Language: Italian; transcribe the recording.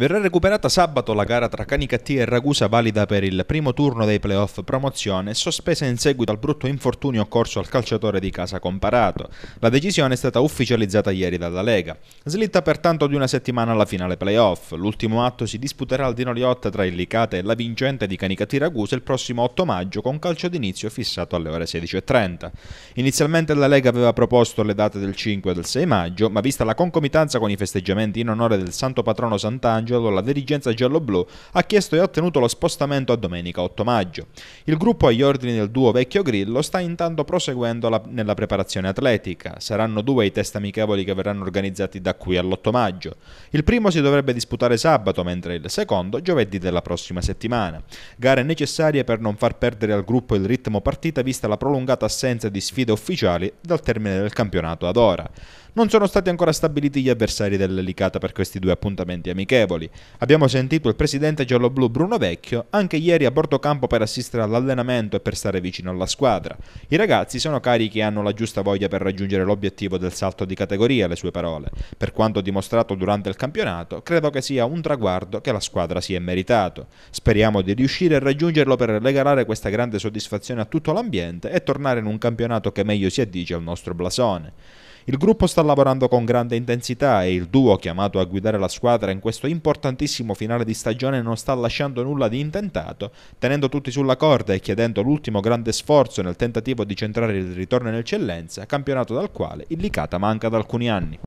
Verrà recuperata sabato la gara tra Canicattì e Ragusa valida per il primo turno dei playoff promozione sospesa in seguito al brutto infortunio occorso al calciatore di casa comparato. La decisione è stata ufficializzata ieri dalla Lega. Slitta pertanto di una settimana alla finale playoff. L'ultimo atto si disputerà al Dino Liotta tra il Licata e la vincente di Canicattì Ragusa il prossimo 8 maggio con calcio d'inizio fissato alle ore 16.30. Inizialmente la Lega aveva proposto le date del 5 e del 6 maggio, ma vista la concomitanza con i festeggiamenti in onore del santo patrono Sant'Angelo Angelo, la dirigenza gialloblu, ha chiesto e ottenuto lo spostamento a domenica 8 maggio. Il gruppo agli ordini del duo Vecchio Grillo sta intanto proseguendo la, nella preparazione atletica. Saranno due i test amichevoli che verranno organizzati da qui all'8 maggio. Il primo si dovrebbe disputare sabato, mentre il secondo giovedì della prossima settimana. Gare necessarie per non far perdere al gruppo il ritmo partita vista la prolungata assenza di sfide ufficiali dal termine del campionato ad ora. Non sono stati ancora stabiliti gli avversari dell'Elicata per questi due appuntamenti amichevoli. Abbiamo sentito il presidente gialloblu Bruno Vecchio anche ieri a bordo campo per assistere all'allenamento e per stare vicino alla squadra. I ragazzi sono carichi e hanno la giusta voglia per raggiungere l'obiettivo del salto di categoria, le sue parole. Per quanto dimostrato durante il campionato, credo che sia un traguardo che la squadra si è meritato. Speriamo di riuscire a raggiungerlo per regalare questa grande soddisfazione a tutto l'ambiente e tornare in un campionato che meglio si addice al nostro blasone. Il gruppo sta lavorando con grande intensità e il duo chiamato a guidare la squadra in questo importantissimo finale di stagione non sta lasciando nulla di intentato, tenendo tutti sulla corda e chiedendo l'ultimo grande sforzo nel tentativo di centrare il ritorno in eccellenza, campionato dal quale il Licata manca da alcuni anni.